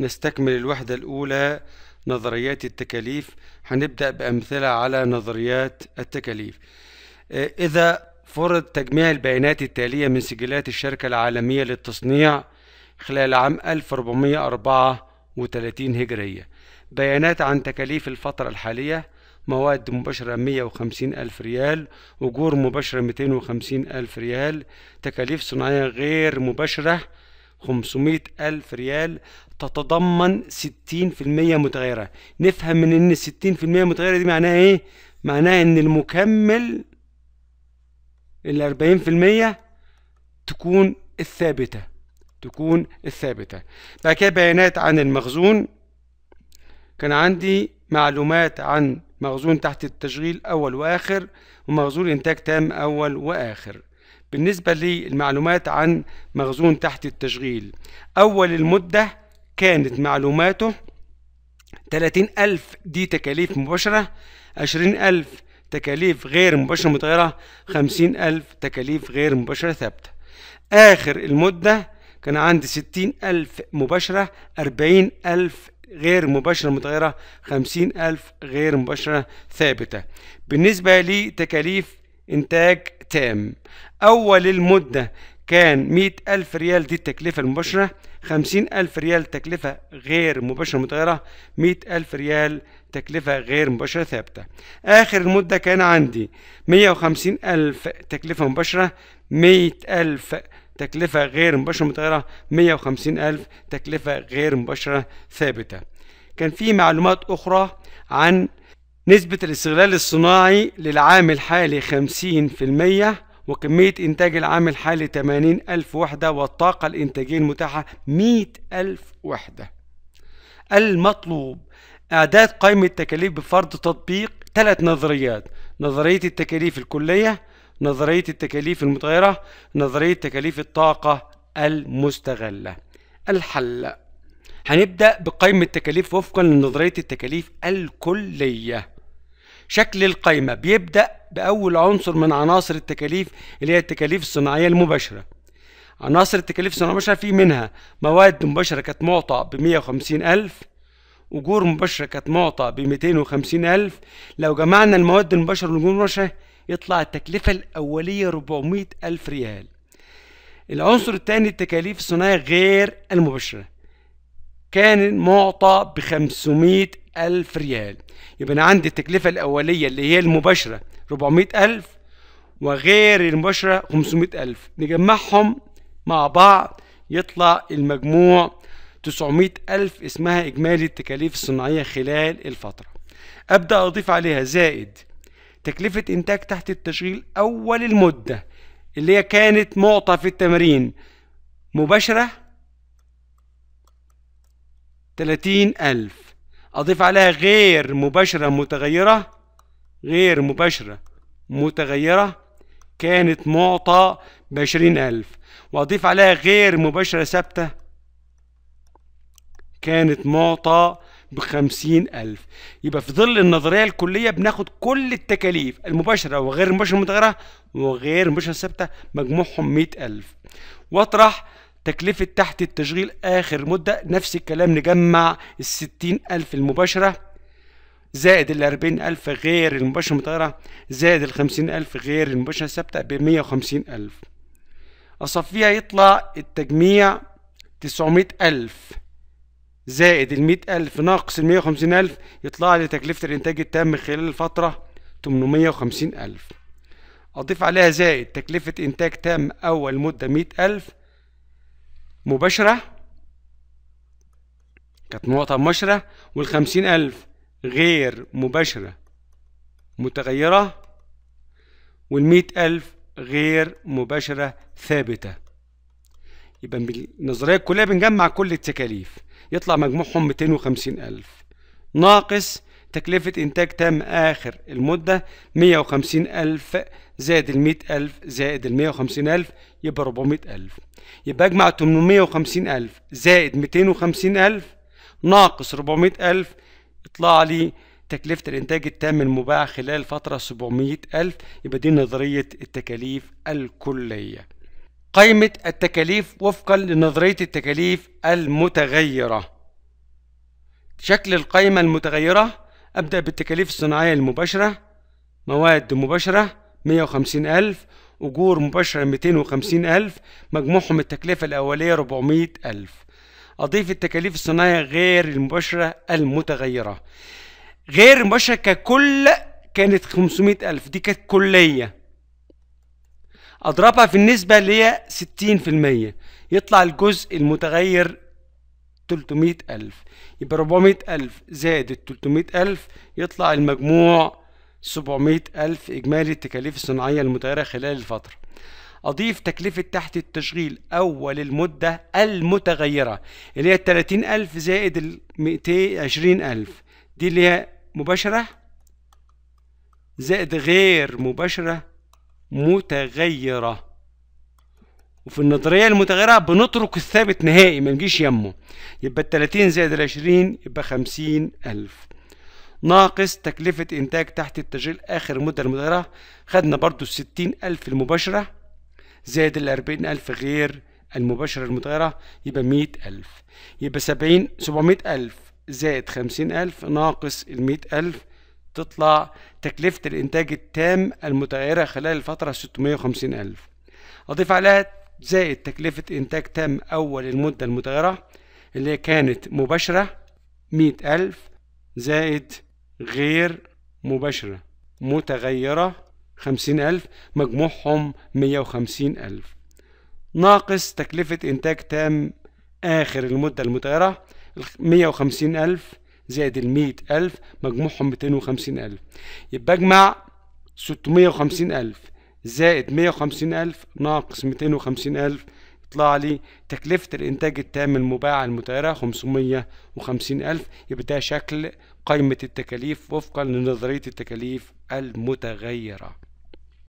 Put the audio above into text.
نستكمل الوحدة الأولى نظريات التكاليف هنبدأ بأمثلة على نظريات التكاليف آه، إذا فرض تجميع البيانات التالية من سجلات الشركة العالمية للتصنيع خلال عام 1434 هجرية بيانات عن تكاليف الفترة الحالية مواد مباشرة 150 ألف ريال أجور مباشرة 250 ألف ريال تكاليف صناعية غير مباشرة 500 ألف ريال تتضمن 60% متغيرة نفهم من إن 60% متغيرة دي معناها إيه؟ معناها إن المكمل الأربعين في المية تكون الثابتة تكون الثابتة بعد كده بيانات عن المخزون كان عندي معلومات عن مخزون تحت التشغيل أول وآخر ومخزون إنتاج تام أول وآخر بالنسبة للمعلومات عن مخزون تحت التشغيل أول المدة كانت معلوماته 30 ألف دي تكاليف مباشرة 20 ألف تكاليف غير مباشرة متغيرة 50 ألف تكاليف غير مباشرة ثابتة آخر المدة كان عندي 60 ألف مباشرة 40 ألف غير مباشرة متغيرة 50 ألف غير مباشرة ثابتة بالنسبة لتكاليف إنتاج تام أول المدة كان مئة ألف ريال دي التكلفة المباشرة خمسين ألف ريال تكلفة غير مباشرة متغيرة مئة ألف ريال تكلفة غير مباشرة ثابتة آخر المدة كان عندي مية وخمسين ألف تكلفة مباشرة مئة ألف تكلفة غير مباشرة متغيرة مية وخمسين ألف تكلفة غير مباشرة ثابتة كان في معلومات أخرى عن نسبة الاستغلال الصناعي للعام الحالي خمسين في المية وكمية إنتاج العام الحالي تمانين ألف وحدة والطاقة الإنتاجية المتاحة مية ألف وحدة المطلوب إعداد قائمة تكاليف بفرض تطبيق ثلاث نظريات نظرية التكاليف الكلية نظرية التكاليف المتغيرة نظرية تكاليف الطاقة المستغلة الحل هنبدأ بقائمة التكاليف وفقا لنظرية التكاليف الكلية شكل القايمة بيبدأ بأول عنصر من عناصر التكاليف اللي هي التكاليف الصناعية المباشرة عناصر التكاليف الصناعية المباشرة في منها مواد مباشرة كانت معطى بمية وخمسين ألف أجور مباشرة كانت معطى بميتين وخمسين ألف لو جمعنا المواد المباشرة والأجور المباشرة يطلع التكلفة الأولية 400 ألف ريال العنصر الثاني التكاليف الصناعية غير المباشرة كان معطى 500 ألف ريال يبقى أنا عندي التكلفة الأولية اللي هي المباشرة ألف وغير المباشرة ألف نجمعهم مع بعض يطلع المجموع ألف اسمها إجمالي التكاليف الصناعية خلال الفترة أبدأ أضيف عليها زائد تكلفة إنتاج تحت التشغيل أول المدة اللي هي كانت معطى في التمرين مباشرة ألف أضيف عليها غير مباشرة متغيرة غير مباشرة متغيرة كانت معطى بعشرين ألف وأضيف عليها غير مباشرة ثابتة كانت معطى بخمسين ألف يبقى في ظل النظرية الكلية بناخد كل التكاليف المباشرة وغير المباشرة المتغيرة وغير المباشرة الثابتة مجموعهم مئة ألف واطرح تكلفة تحت التشغيل آخر مدة نفس الكلام نجمع الستين ألف المباشرة زائد الأربعين ألف غير المباشرة المطيرة زائد الخمسين ألف غير المباشرة الثابتة بمية وخمسين ألف أصفيها يطلع التجميع تسعمية ألف زائد المية ألف ناقص المية وخمسين ألف يطلع لي تكلفة الإنتاج التام خلال الفترة تمنمية وخمسين ألف أضيف عليها زائد تكلفة إنتاج تام أول مدة مية ألف مباشرة كانت نقطة مباشرة والخمسين ألف غير مباشرة متغيرة والمية ألف غير مباشرة ثابتة يبقى بالنظرية الكلية بنجمع كل التكاليف يطلع مجموعهم ميتين وخمسين ألف ناقص تكلفة إنتاج تام آخر المدة 150 ألف زائد ال 100 ألف زائد ال 150 ألف يبقى 400 ألف يبقى أجمع 850 ألف زائد 250 ألف ناقص 400 ألف يطلع لي تكلفة الإنتاج التام المباع خلال فترة 700 ألف يبقى دي نظرية التكاليف الكلية قائمة التكاليف وفقا لنظرية التكاليف المتغيرة شكل القائمة المتغيرة أبدأ بالتكاليف الصناعية المباشرة مواد مباشرة مية وخمسين ألف أجور مباشرة ميتين وخمسين ألف مجموعهم التكلفة الأولية 400000 ألف أضيف التكاليف الصناعية غير المباشرة المتغيرة غير المباشرة ككل كانت 500000 ألف دي كانت كلية أضربها في النسبة اللي هي ستين في المية يطلع الجزء المتغير 300 يبقى 400 ألف زائد ال 300 ألف يطلع المجموع 700 ألف إجمالي التكاليف الصناعية المتغيرة خلال الفترة أضيف تكلفة تحت التشغيل أول المدة المتغيرة اللي هي 30 ألف زائد ال 220 ألف دي اللي هي مباشرة زائد غير مباشرة متغيرة وفي النظريه المتغيره بنترك الثابت نهائي ما نجيش يمه يبقى ال 30 زائد ال 20 يبقى 50000 ناقص تكلفه انتاج تحت التشغيل اخر مده المتغيره خدنا برده ال 60000 المباشره زائد ال 40000 غير المباشره المتغيره يبقى 100000 يبقى 70 700000 زائد 50000 ناقص ال 100000 تطلع تكلفة الإنتاج التام المتغيرة خلال الفترة 650000 أضيف عليها زائد تكلفة إنتاج تام أول المدة المتغيرة اللي هي كانت مباشرة مية ألف زائد غير مباشرة متغيرة خمسين ألف مجموعهم مية وخمسين ألف ناقص تكلفة إنتاج تام آخر المدة المتغيرة مية وخمسين ألف زائد المية ألف مجموعهم ميتين وخمسين ألف يبقى أجمع ستمية وخمسين ألف زائد 150000 ناقص 250000 يطلع لي تكلفة الإنتاج التام المباع المتغيرة 550000 يبقى ده شكل قائمة التكاليف وفقا لنظرية التكاليف المتغيرة